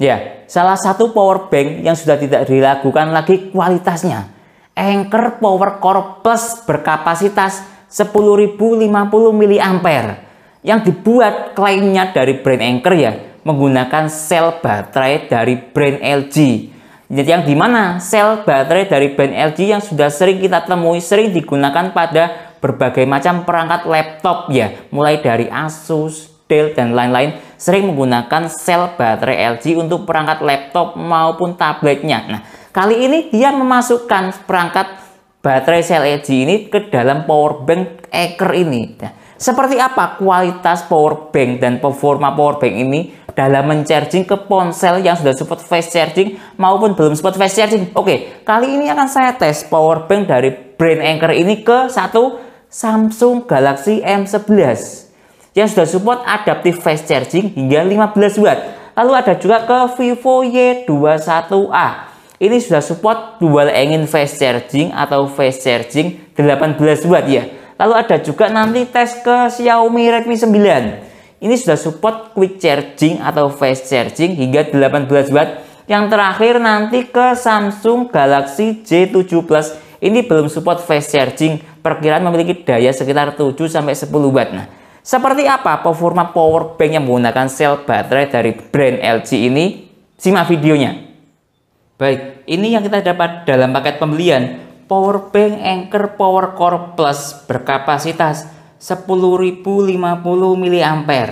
Ya, salah satu power bank yang sudah tidak dilakukan lagi kualitasnya. Anchor Power Core Plus berkapasitas 10.050 mAh yang dibuat klaimnya dari brand Anchor ya menggunakan sel baterai dari brand LG. Jadi yang dimana sel baterai dari brand LG yang sudah sering kita temui sering digunakan pada berbagai macam perangkat laptop ya, mulai dari Asus, Dell, dan lain-lain sering menggunakan sel baterai LG untuk perangkat laptop maupun tabletnya. Nah, kali ini dia memasukkan perangkat baterai sel LG ini ke dalam power bank ini. Nah, seperti apa kualitas power bank dan performa power bank ini dalam mencharging ke ponsel yang sudah support fast charging maupun belum support fast charging. Oke, kali ini akan saya tes power bank dari brand Anchor ini ke satu Samsung Galaxy M11 yang sudah support adaptive fast charging hingga 15 watt. Lalu ada juga ke Vivo Y21A. Ini sudah support dual engine fast charging atau fast charging 18 watt ya. Lalu ada juga nanti tes ke Xiaomi Redmi 9. Ini sudah support quick charging atau fast charging hingga 18 watt. Yang terakhir nanti ke Samsung Galaxy J7 Plus. Ini belum support fast charging, perkiraan memiliki daya sekitar 7 sampai 10 watt. Nah, seperti apa performa power bank yang menggunakan sel baterai dari brand LG ini? Simak videonya. Baik, ini yang kita dapat dalam paket pembelian power bank Anchor Power Core Plus berkapasitas 10.050 mAh.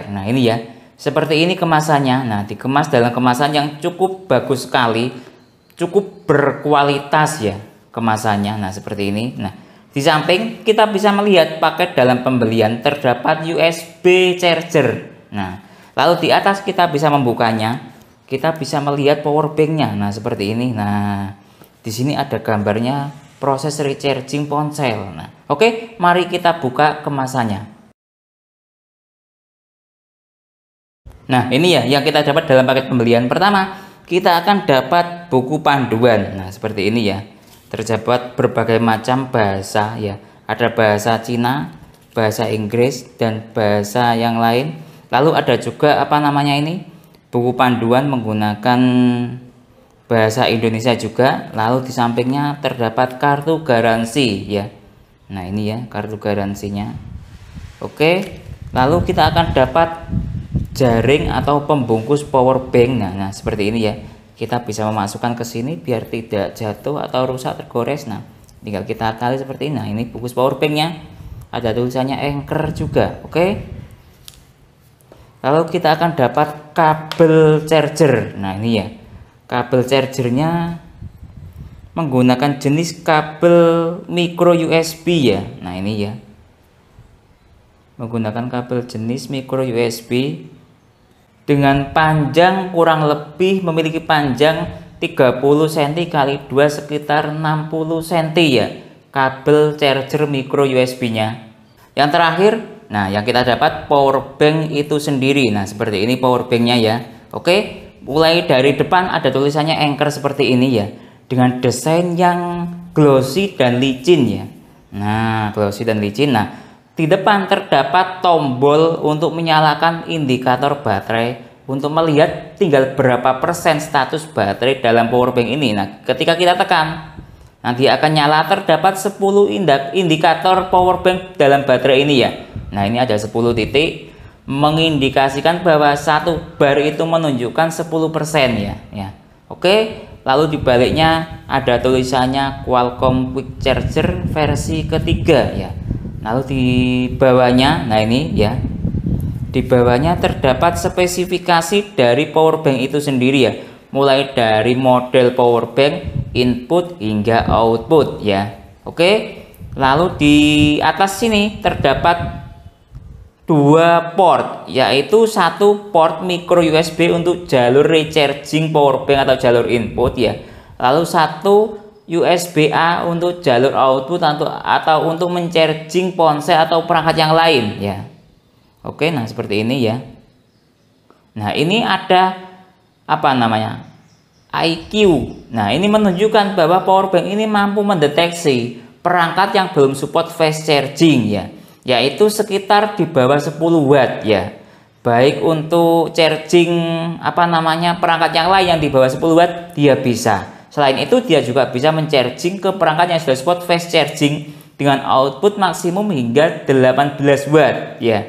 Nah, ini ya. Seperti ini kemasannya. Nah, dikemas dalam kemasan yang cukup bagus sekali, cukup berkualitas ya kemasannya. Nah, seperti ini. Nah, di samping kita bisa melihat paket dalam pembelian terdapat USB charger. Nah, lalu di atas kita bisa membukanya. Kita bisa melihat power banknya. Nah, seperti ini. Nah, di sini ada gambarnya proses recharging ponsel. Nah, oke, mari kita buka kemasannya. Nah, ini ya yang kita dapat dalam paket pembelian. Pertama, kita akan dapat buku panduan. Nah, seperti ini ya terdapat berbagai macam bahasa ya ada bahasa Cina bahasa Inggris dan bahasa yang lain lalu ada juga apa namanya ini buku panduan menggunakan bahasa Indonesia juga lalu di sampingnya terdapat kartu garansi ya nah ini ya kartu garansinya oke lalu kita akan dapat jaring atau pembungkus power bank nah, nah seperti ini ya kita bisa memasukkan ke sini biar tidak jatuh atau rusak tergores nah tinggal kita tali seperti ini nah ini bungkus power banknya ada tulisannya anchor juga oke Kalau lalu kita akan dapat kabel charger nah ini ya kabel chargernya menggunakan jenis kabel micro USB ya nah ini ya menggunakan kabel jenis micro USB dengan panjang kurang lebih memiliki panjang 30 cm kali 2 sekitar 60 cm ya kabel charger micro USB nya yang terakhir nah yang kita dapat power bank itu sendiri nah seperti ini power banknya ya oke mulai dari depan ada tulisannya anchor seperti ini ya dengan desain yang glossy dan licin ya nah glossy dan licin nah di depan terdapat tombol untuk menyalakan indikator baterai untuk melihat tinggal berapa persen status baterai dalam power bank ini. Nah, ketika kita tekan, nanti akan nyala terdapat 10 indikator power bank dalam baterai ini ya. Nah, ini ada 10 titik mengindikasikan bahwa satu bar itu menunjukkan 10% ya. ya. Oke, lalu di baliknya ada tulisannya Qualcomm Quick Charger versi ketiga ya lalu di bawahnya nah ini ya di bawahnya terdapat spesifikasi dari power bank itu sendiri ya mulai dari model power bank input hingga output ya oke lalu di atas sini terdapat dua port yaitu satu port micro USB untuk jalur recharging power bank atau jalur input ya lalu satu USB A untuk jalur output atau, atau untuk mencharging ponsel atau perangkat yang lain ya. Oke, nah seperti ini ya. Nah, ini ada apa namanya? IQ. Nah, ini menunjukkan bahwa power bank ini mampu mendeteksi perangkat yang belum support fast charging ya, yaitu sekitar di bawah 10 watt ya. Baik untuk charging apa namanya perangkat yang lain yang di bawah 10 watt dia bisa Selain itu, dia juga bisa mencharging ke perangkat yang sudah support fast charging dengan output maksimum hingga 18 watt ya.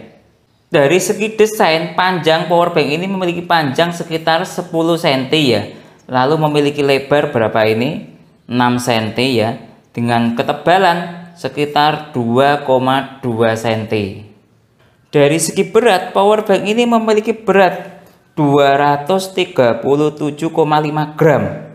Dari segi desain, panjang powerbank ini memiliki panjang sekitar 10 cm ya. Lalu memiliki lebar berapa ini? 6 cm ya. Dengan ketebalan sekitar 2,2 cm. Dari segi berat, powerbank ini memiliki berat 237,5 gram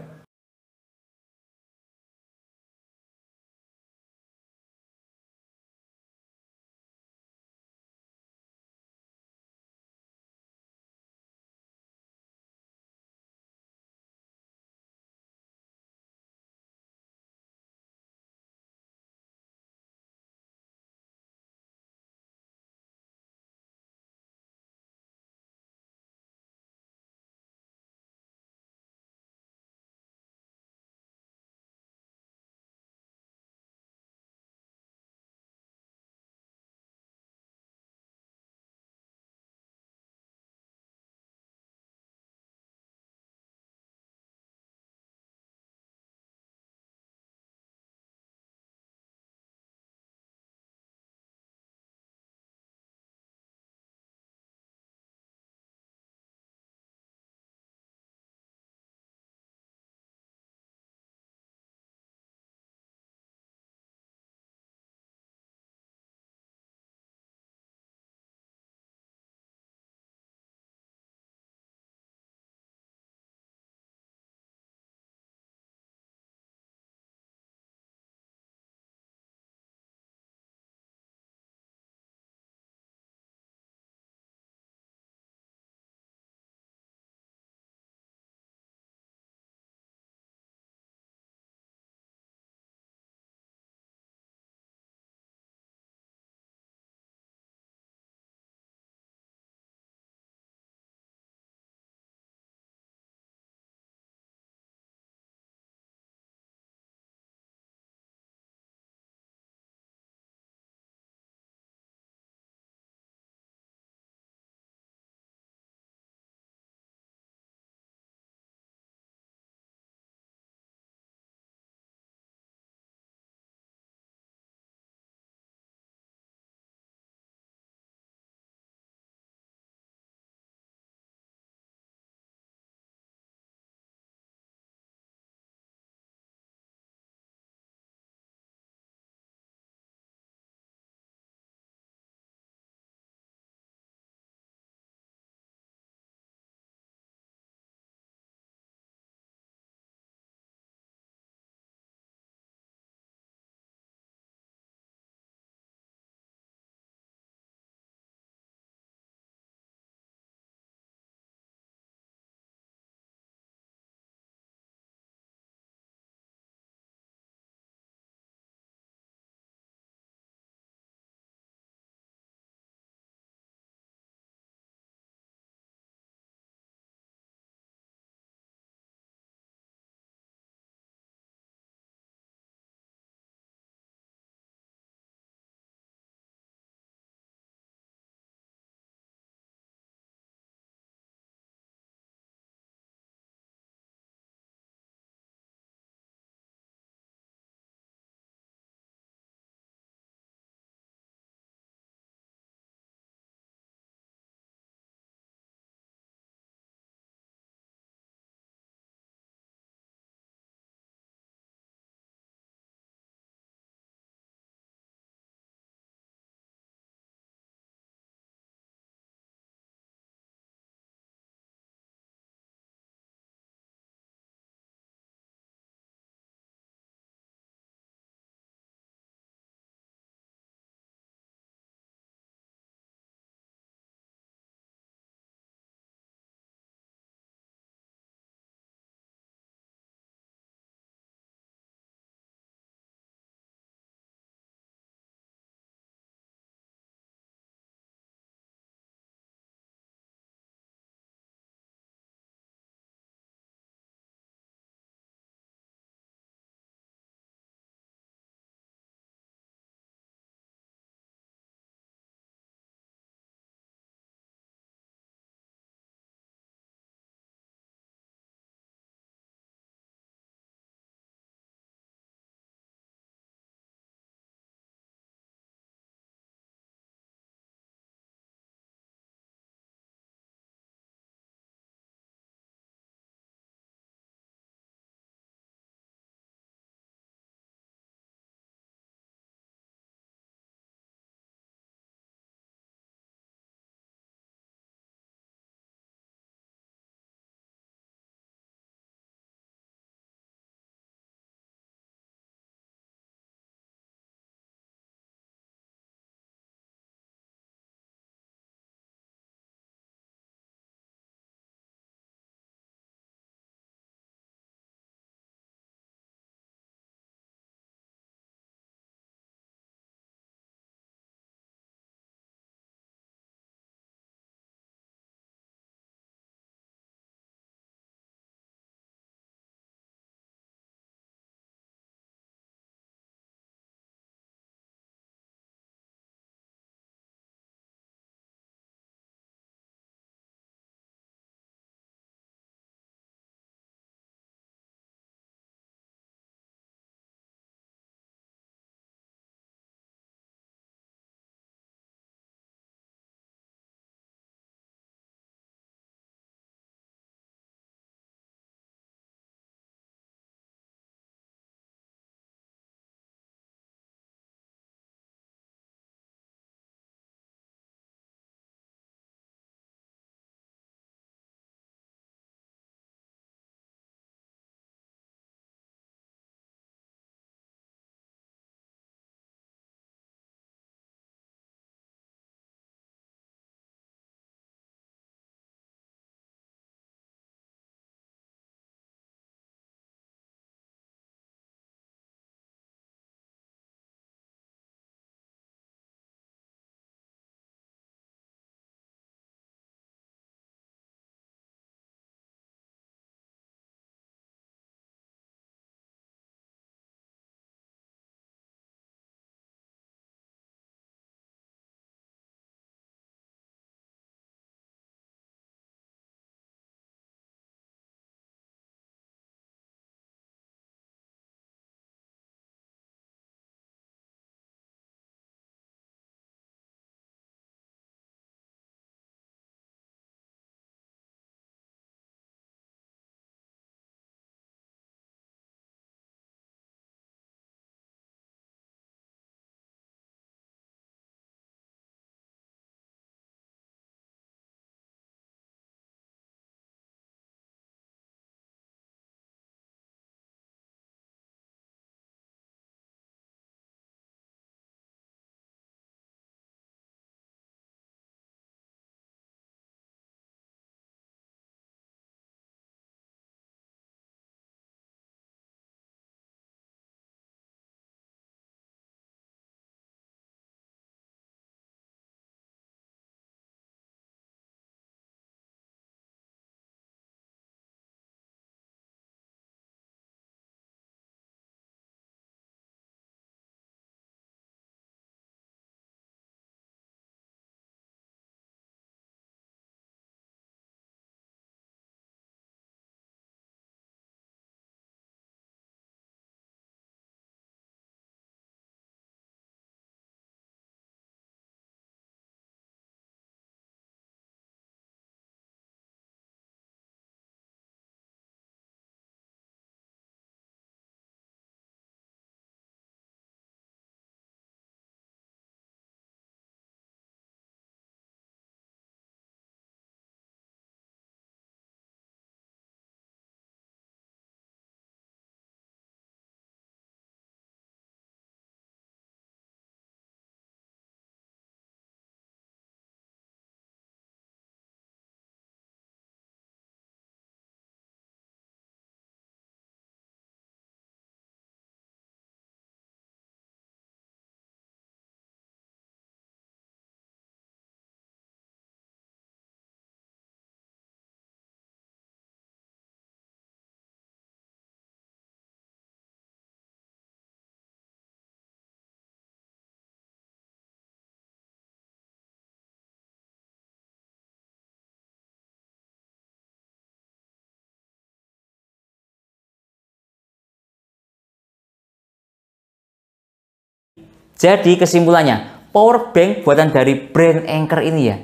Jadi kesimpulannya, power bank buatan dari brand Anchor ini ya,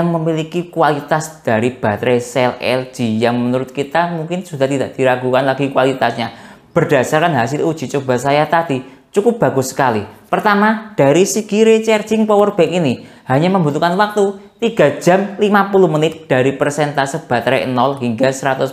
yang memiliki kualitas dari baterai sel LG yang menurut kita mungkin sudah tidak diragukan lagi kualitasnya. Berdasarkan hasil uji coba saya tadi, cukup bagus sekali. Pertama, dari segi recharging power bank ini hanya membutuhkan waktu 3 jam 50 menit dari persentase baterai 0 hingga 100%.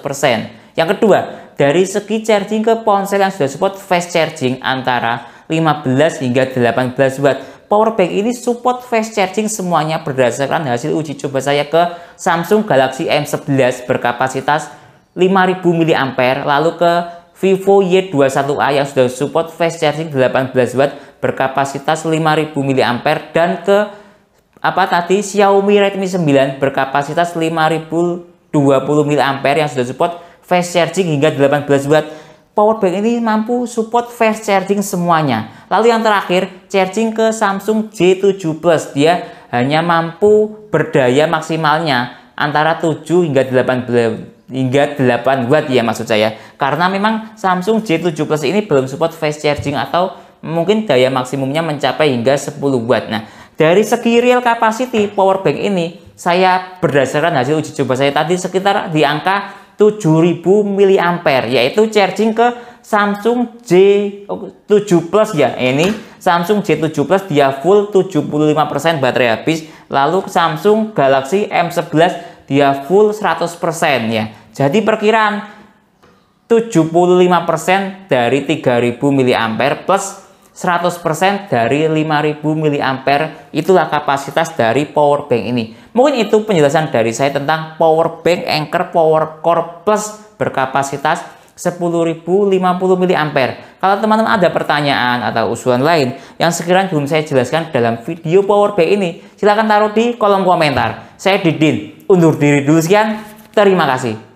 Yang kedua, dari segi charging ke ponsel yang sudah support fast charging antara 15 hingga 18 watt. Power bank ini support fast charging semuanya berdasarkan hasil uji coba saya ke Samsung Galaxy M11 berkapasitas 5000 mAh lalu ke Vivo Y21A yang sudah support fast charging 18 watt berkapasitas 5000 mAh dan ke apa tadi Xiaomi Redmi 9 berkapasitas 5020 mAh yang sudah support fast charging hingga 18 watt power bank ini mampu support fast charging semuanya. Lalu yang terakhir, charging ke Samsung J7 Plus. Dia hanya mampu berdaya maksimalnya antara 7 hingga 8 hingga 8 watt ya maksud saya. Karena memang Samsung J7 Plus ini belum support fast charging atau mungkin daya maksimumnya mencapai hingga 10 watt. Nah, dari segi real capacity power bank ini, saya berdasarkan hasil uji coba saya tadi sekitar di angka 7000 mAh yaitu charging ke Samsung J7 Plus ya ini Samsung J7 Plus dia full 75% baterai habis lalu Samsung Galaxy M11 dia full 100% ya jadi perkiraan 75% dari 3000 mAh plus 100% dari 5000 mAh itulah kapasitas dari power bank ini Mungkin itu penjelasan dari saya tentang power bank Anchor Power Core Plus berkapasitas 10.050 mAh. Kalau teman-teman ada pertanyaan atau usulan lain yang sekiranya belum saya jelaskan dalam video power bank ini, silahkan taruh di kolom komentar. Saya Didin, undur diri dulu sekian. Terima kasih.